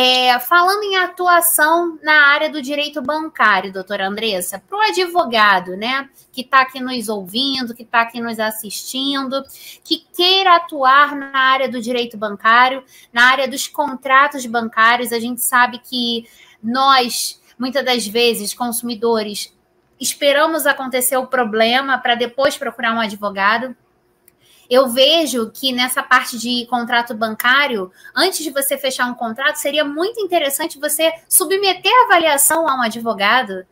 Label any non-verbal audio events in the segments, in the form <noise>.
É, falando em atuação na área do direito bancário, doutora Andressa, para o advogado, né, que está aqui nos ouvindo, que está aqui nos assistindo, que queira atuar na área do direito bancário, na área dos contratos bancários, a gente sabe que nós, muitas das vezes, consumidores, esperamos acontecer o problema para depois procurar um advogado eu vejo que nessa parte de contrato bancário, antes de você fechar um contrato, seria muito interessante você submeter a avaliação a um advogado,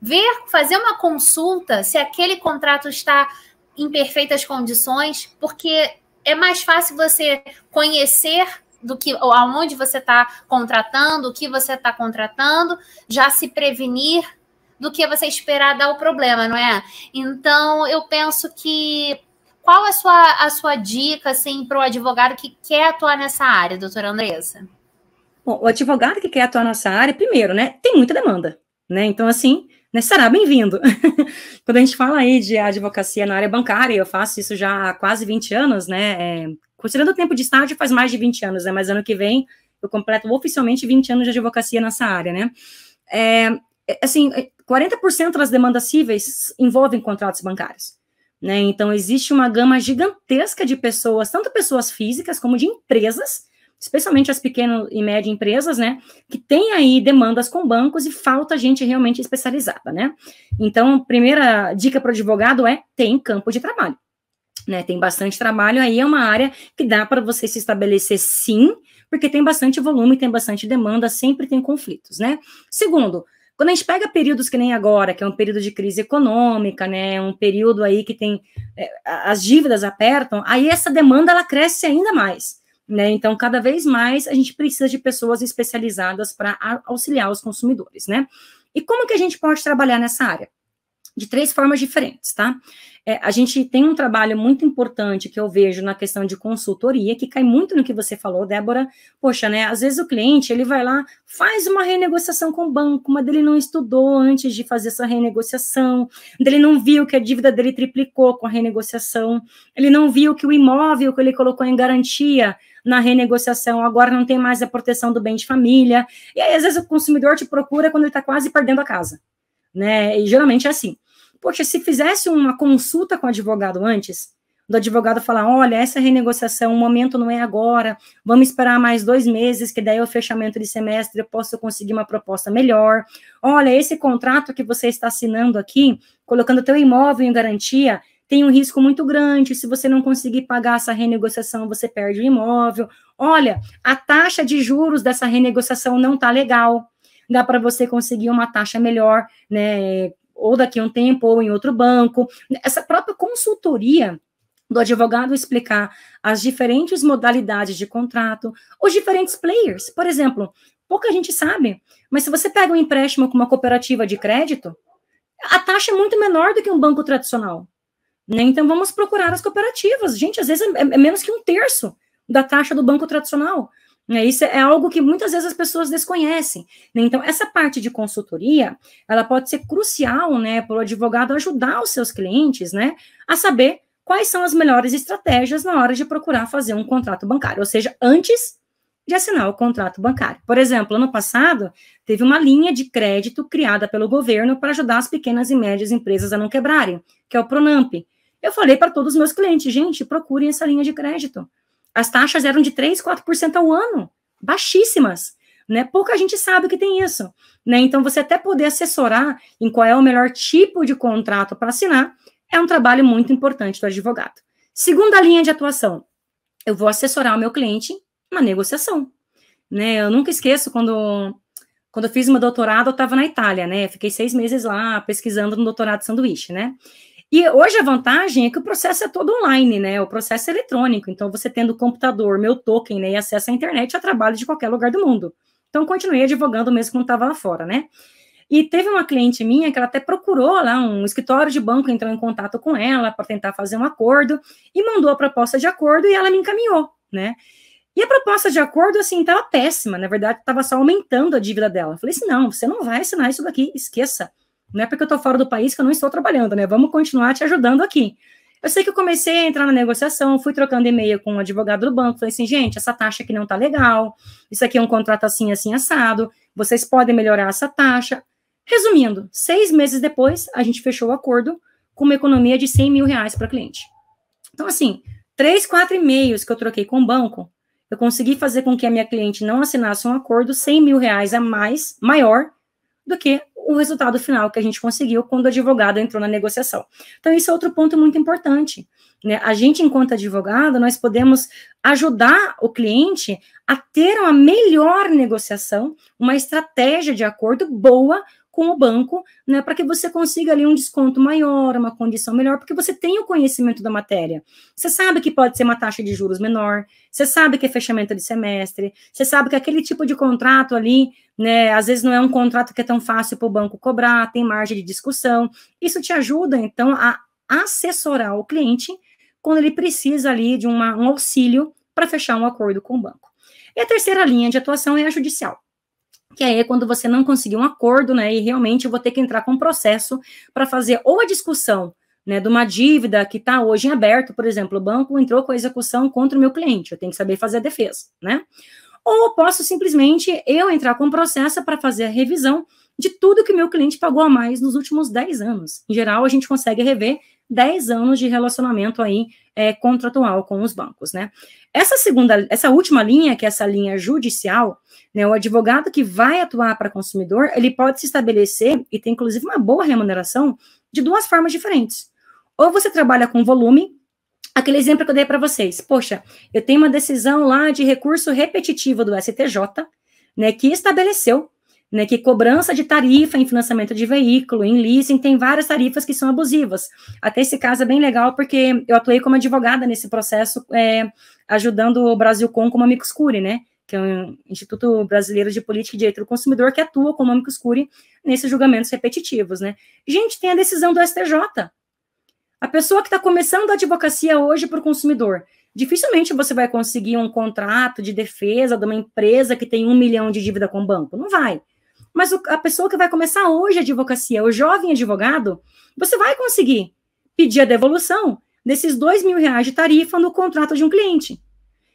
ver, fazer uma consulta se aquele contrato está em perfeitas condições, porque é mais fácil você conhecer do que aonde você está contratando, o que você está contratando, já se prevenir do que você esperar dar o problema, não é? Então eu penso que qual a sua, a sua dica assim, para o advogado que quer atuar nessa área, doutora Andressa? Bom, o advogado que quer atuar nessa área, primeiro, né, tem muita demanda, né? Então, assim, né, será bem-vindo. <laughs> Quando a gente fala aí de advocacia na área bancária, eu faço isso já há quase 20 anos, né? É, considerando o tempo de estágio, faz mais de 20 anos, né? Mas ano que vem eu completo oficialmente 20 anos de advocacia nessa área, né? É, é assim, 40% das demandas cíveis envolvem contratos bancários. Né? Então, existe uma gama gigantesca de pessoas, tanto pessoas físicas como de empresas, especialmente as pequenas e médias empresas, né, que tem aí demandas com bancos e falta gente realmente especializada, né? Então, primeira dica para o advogado é tem campo de trabalho, né? Tem bastante trabalho aí é uma área que dá para você se estabelecer sim, porque tem bastante volume, tem bastante demanda, sempre tem conflitos, né? Segundo, quando a gente pega períodos que nem agora, que é um período de crise econômica, né, um período aí que tem é, as dívidas apertam, aí essa demanda ela cresce ainda mais, né? Então, cada vez mais a gente precisa de pessoas especializadas para auxiliar os consumidores, né? E como que a gente pode trabalhar nessa área? de três formas diferentes, tá? É, a gente tem um trabalho muito importante que eu vejo na questão de consultoria, que cai muito no que você falou, Débora. Poxa, né? Às vezes o cliente ele vai lá, faz uma renegociação com o banco, mas ele não estudou antes de fazer essa renegociação, ele não viu que a dívida dele triplicou com a renegociação, ele não viu que o imóvel que ele colocou em garantia na renegociação, agora não tem mais a proteção do bem de família. E aí, às vezes, o consumidor te procura quando ele está quase perdendo a casa. Né? E geralmente é assim. Poxa, se fizesse uma consulta com o advogado antes, do advogado falar: olha, essa renegociação, o momento não é agora, vamos esperar mais dois meses, que daí é o fechamento de semestre, eu posso conseguir uma proposta melhor. Olha, esse contrato que você está assinando aqui, colocando teu imóvel em garantia, tem um risco muito grande. Se você não conseguir pagar essa renegociação, você perde o imóvel. Olha, a taxa de juros dessa renegociação não tá legal. Dá para você conseguir uma taxa melhor, né? ou daqui a um tempo, ou em outro banco. Essa própria consultoria do advogado explicar as diferentes modalidades de contrato, os diferentes players. Por exemplo, pouca gente sabe, mas se você pega um empréstimo com uma cooperativa de crédito, a taxa é muito menor do que um banco tradicional. Né? Então vamos procurar as cooperativas. Gente, às vezes é, é menos que um terço da taxa do banco tradicional. Né? Isso é algo que muitas vezes as pessoas desconhecem. Né? Então, essa parte de consultoria, ela pode ser crucial, né, para o advogado ajudar os seus clientes, né, a saber quais são as melhores estratégias na hora de procurar fazer um contrato bancário, ou seja, antes de assinar o contrato bancário. Por exemplo, ano passado, teve uma linha de crédito criada pelo governo para ajudar as pequenas e médias empresas a não quebrarem, que é o Pronamp. Eu falei para todos os meus clientes, gente, procurem essa linha de crédito as taxas eram de 3, 4% ao ano, baixíssimas. Né? Pouca gente sabe que tem isso. Né? Então, você até poder assessorar em qual é o melhor tipo de contrato para assinar é um trabalho muito importante do advogado. Segunda linha de atuação, eu vou assessorar o meu cliente na negociação. Né? Eu nunca esqueço quando quando eu fiz meu doutorado, eu estava na Itália, né? Fiquei seis meses lá pesquisando no doutorado de sanduíche, né? E hoje a vantagem é que o processo é todo online, né? O processo é eletrônico. Então, você tendo o computador, meu token, né, e acesso à internet, eu trabalho de qualquer lugar do mundo. Então, continuei advogando mesmo quando estava lá fora, né? E teve uma cliente minha que ela até procurou lá um escritório de banco, entrou em contato com ela para tentar fazer um acordo e mandou a proposta de acordo e ela me encaminhou, né? E a proposta de acordo, assim, estava péssima. Na verdade, estava só aumentando a dívida dela. Eu falei assim: não, você não vai assinar isso daqui, esqueça. Não é porque eu estou fora do país que eu não estou trabalhando, né? Vamos continuar te ajudando aqui. Eu sei que eu comecei a entrar na negociação, fui trocando e-mail com o um advogado do banco, falei assim, gente, essa taxa aqui não tá legal, isso aqui é um contrato assim, assim, assado, vocês podem melhorar essa taxa. Resumindo, seis meses depois, a gente fechou o acordo com uma economia de 100 mil reais para cliente. Então, assim, três, quatro e-mails que eu troquei com o banco, eu consegui fazer com que a minha cliente não assinasse um acordo 100 mil reais a mais, maior, do que o resultado final que a gente conseguiu quando o advogado entrou na negociação. Então, isso é outro ponto muito importante. Né? A gente, enquanto advogado, nós podemos ajudar o cliente a ter uma melhor negociação, uma estratégia de acordo boa com o banco, né, para que você consiga ali um desconto maior, uma condição melhor, porque você tem o conhecimento da matéria. Você sabe que pode ser uma taxa de juros menor, você sabe que é fechamento de semestre, você sabe que aquele tipo de contrato ali, né, às vezes não é um contrato que é tão fácil para o banco cobrar, tem margem de discussão. Isso te ajuda, então, a assessorar o cliente quando ele precisa ali de uma, um auxílio para fechar um acordo com o banco. E a terceira linha de atuação é a judicial que aí é quando você não conseguir um acordo, né? E realmente eu vou ter que entrar com um processo para fazer ou a discussão né, de uma dívida que está hoje em aberto, por exemplo, o banco entrou com a execução contra o meu cliente, eu tenho que saber fazer a defesa, né? Ou posso simplesmente eu entrar com processo para fazer a revisão de tudo que meu cliente pagou a mais nos últimos 10 anos. Em geral, a gente consegue rever 10 anos de relacionamento aí é, contratual com os bancos, né? Essa segunda, essa última linha, que é essa linha judicial, né, o advogado que vai atuar para consumidor, ele pode se estabelecer e tem inclusive uma boa remuneração de duas formas diferentes. Ou você trabalha com volume, aquele exemplo que eu dei para vocês. Poxa, eu tenho uma decisão lá de recurso repetitivo do STJ, né, que estabeleceu né, que cobrança de tarifa em financiamento de veículo, em leasing, tem várias tarifas que são abusivas. Até esse caso é bem legal, porque eu atuei como advogada nesse processo, é, ajudando o Brasilcom como amicus curiae, né, que é o Instituto Brasileiro de Política e Direito do Consumidor, que atua como amicus curiae nesses julgamentos repetitivos, né. Gente, tem a decisão do STJ. A pessoa que está começando a advocacia hoje para o consumidor, dificilmente você vai conseguir um contrato de defesa de uma empresa que tem um milhão de dívida com o banco, não vai. Mas o, a pessoa que vai começar hoje a advocacia, o jovem advogado, você vai conseguir pedir a devolução desses dois mil reais de tarifa no contrato de um cliente.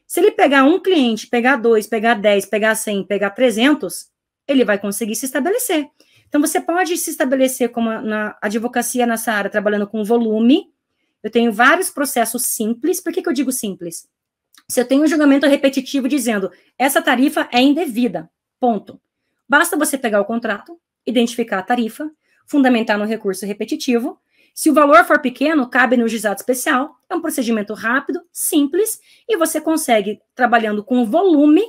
Se ele pegar um cliente, pegar dois, pegar dez, pegar cem, pegar trezentos, ele vai conseguir se estabelecer. Então, você pode se estabelecer como na advocacia nessa área, trabalhando com volume. Eu tenho vários processos simples. Por que, que eu digo simples? Se eu tenho um julgamento repetitivo dizendo essa tarifa é indevida, ponto. Basta você pegar o contrato, identificar a tarifa, fundamentar no recurso repetitivo. Se o valor for pequeno, cabe no juizado especial. É um procedimento rápido, simples e você consegue, trabalhando com volume,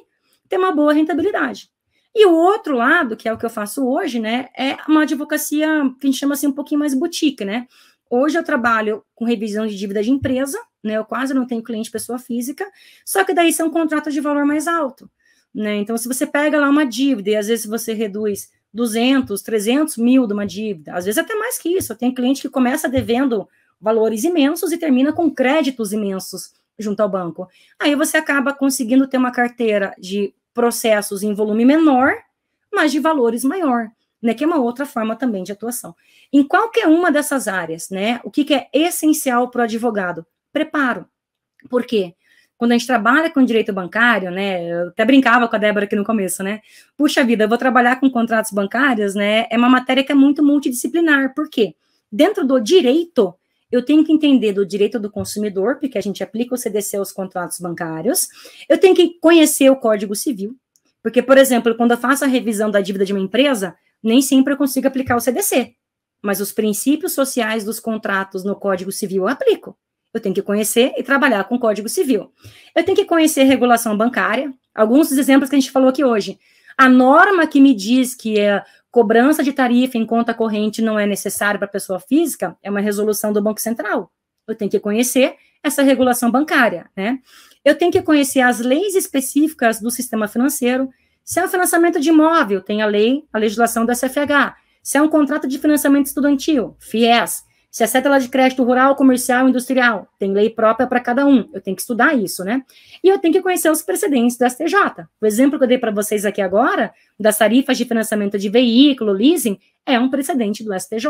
ter uma boa rentabilidade. E o outro lado, que é o que eu faço hoje, né, é uma advocacia que a gente chama assim um pouquinho mais boutique, né? Hoje eu trabalho com revisão de dívida de empresa, né? Eu quase não tenho cliente pessoa física, só que daí são contratos de valor mais alto. Né? Então, se você pega lá uma dívida e às vezes você reduz 200, 300 mil de uma dívida, às vezes até mais que isso. Tem cliente que começa devendo valores imensos e termina com créditos imensos junto ao banco. Aí você acaba conseguindo ter uma carteira de processos em volume menor, mas de valores maior, né? Que é uma outra forma também de atuação. Em qualquer uma dessas áreas, né? O que, que é essencial para o advogado? Preparo. Por quê? quando a gente trabalha com direito bancário, né? Eu até brincava com a Débora aqui no começo, né? Puxa vida, eu vou trabalhar com contratos bancários, né? É uma matéria que é muito multidisciplinar, por quê? Dentro do direito, eu tenho que entender do direito do consumidor, porque a gente aplica o CDC aos contratos bancários, eu tenho que conhecer o Código Civil, porque, por exemplo, quando eu faço a revisão da dívida de uma empresa, nem sempre eu consigo aplicar o CDC, mas os princípios sociais dos contratos no Código Civil eu aplico eu tenho que conhecer e trabalhar com Código Civil. Eu tenho que conhecer regulação bancária, alguns dos exemplos que a gente falou aqui hoje. A norma que me diz que a é cobrança de tarifa em conta corrente não é necessária para pessoa física é uma resolução do Banco Central. Eu tenho que conhecer essa regulação bancária, né? Eu tenho que conhecer as leis específicas do sistema financeiro. Se é um financiamento de imóvel, tem a lei, a legislação da SFH. Se é um contrato de financiamento estudantil, FIES. Se é cédula de crédito rural, comercial, industrial, tem lei própria para cada um. Eu tenho que estudar isso, né? E eu tenho que conhecer os precedentes do STJ. O exemplo que eu dei para vocês aqui agora, das tarifas de financiamento de veículo, leasing, é um precedente do STJ,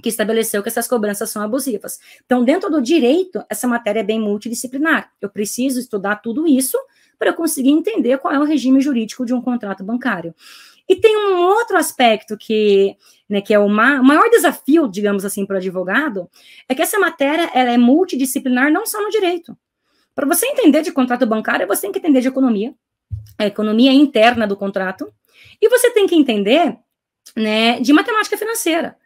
que estabeleceu que essas cobranças são abusivas. Então, dentro do direito, essa matéria é bem multidisciplinar. Eu preciso estudar tudo isso para eu conseguir entender qual é o regime jurídico de um contrato bancário. E tem um outro aspecto que, né, que é o, ma maior desafio, digamos assim, para o advogado, é que essa matéria ela é multidisciplinar não só no direito. Para você entender de contrato bancário, você tem que entender de economia, a economia é interna do contrato, e você tem que entender né, de matemática financeira.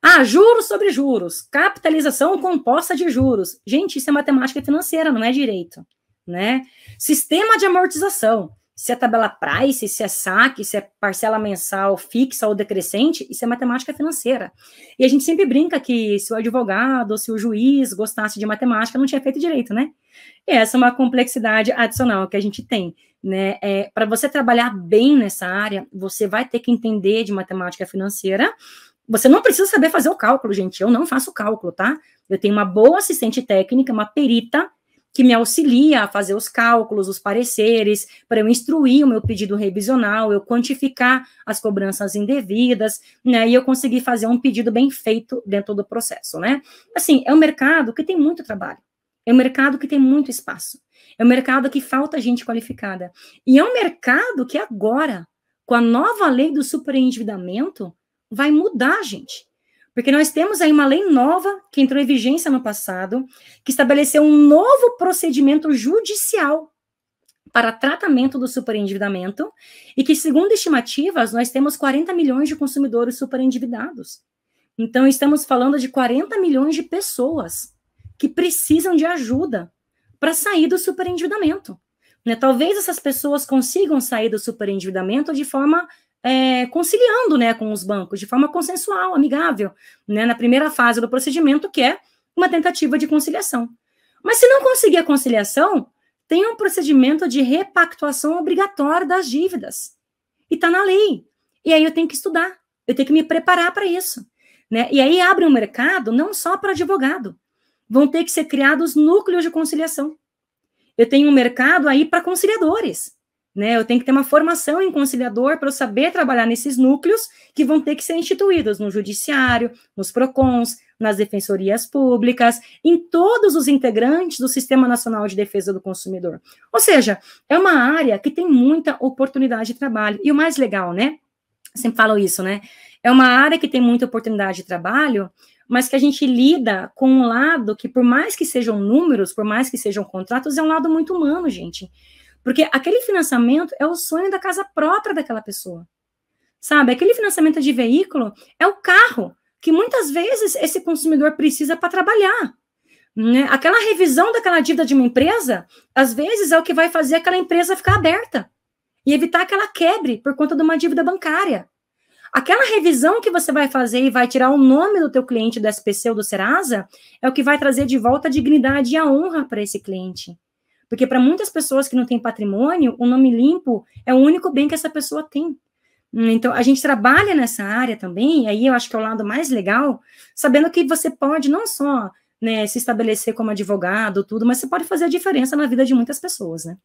Ah, juros sobre juros, capitalização composta de juros. Gente, isso é matemática financeira, não é direito, né? Sistema de amortização se é tabela price, se é saque, se é parcela mensal fixa ou decrescente, isso é matemática financeira. E a gente sempre brinca que se o advogado, se o juiz gostasse de matemática, não tinha feito direito, né? E essa é uma complexidade adicional que a gente tem, né? É, Para você trabalhar bem nessa área, você vai ter que entender de matemática financeira. Você não precisa saber fazer o cálculo, gente. Eu não faço cálculo, tá? Eu tenho uma boa assistente técnica, uma perita que me auxilia a fazer os cálculos, os pareceres, para eu instruir o meu pedido revisional, eu quantificar as cobranças indevidas, né, e eu conseguir fazer um pedido bem feito dentro do processo, né? Assim, é um mercado que tem muito trabalho, é um mercado que tem muito espaço, é um mercado que falta gente qualificada, e é um mercado que agora, com a nova lei do superendividamento, vai mudar, gente. Porque nós temos aí uma lei nova que entrou em vigência no passado, que estabeleceu um novo procedimento judicial para tratamento do superendividamento e que, segundo estimativas, nós temos 40 milhões de consumidores superendividados. Então, estamos falando de 40 milhões de pessoas que precisam de ajuda para sair do superendividamento. Né? Talvez essas pessoas consigam sair do superendividamento de forma é, conciliando né, com os bancos, de forma consensual, amigável, né, na primeira fase do procedimento, que é uma tentativa de conciliação. Mas se não conseguir a conciliação, tem um procedimento de repactuação obrigatória das dívidas. E está na lei. E aí eu tenho que estudar, eu tenho que me preparar para isso. Né? E aí abre um mercado não só para advogado. Vão ter que ser criados núcleos de conciliação. Eu tenho um mercado aí para conciliadores. Né? Eu tenho que ter uma formação em conciliador para eu saber trabalhar nesses núcleos que vão ter que ser instituídos no judiciário, nos PROCONs, nas defensorias públicas, em todos os integrantes do Sistema Nacional de Defesa do Consumidor. Ou seja, é uma área que tem muita oportunidade de trabalho. E o mais legal, né? Eu sempre falo isso, né? É uma área que tem muita oportunidade de trabalho, mas que a gente lida com um lado que, por mais que sejam números, por mais que sejam contratos, é um lado muito humano, gente. Porque aquele financiamento é o sonho da casa própria daquela pessoa. Sabe? Aquele financiamento de veículo é o carro que muitas vezes esse consumidor precisa para trabalhar. Né? Aquela revisão daquela dívida de uma empresa, às vezes é o que vai fazer aquela empresa ficar aberta e evitar que ela quebre por conta de uma dívida bancária. Aquela revisão que você vai fazer e vai tirar o nome do teu cliente do SPC ou do Serasa é o que vai trazer de volta a dignidade e a honra para esse cliente. Porque para muitas pessoas que não têm patrimônio, o nome limpo é o único bem que essa pessoa tem. Hum, então, a gente trabalha nessa área também, e aí eu acho que é o lado mais legal, sabendo que você pode não só né, se estabelecer como advogado, tudo, mas você pode fazer a diferença na vida de muitas pessoas, né?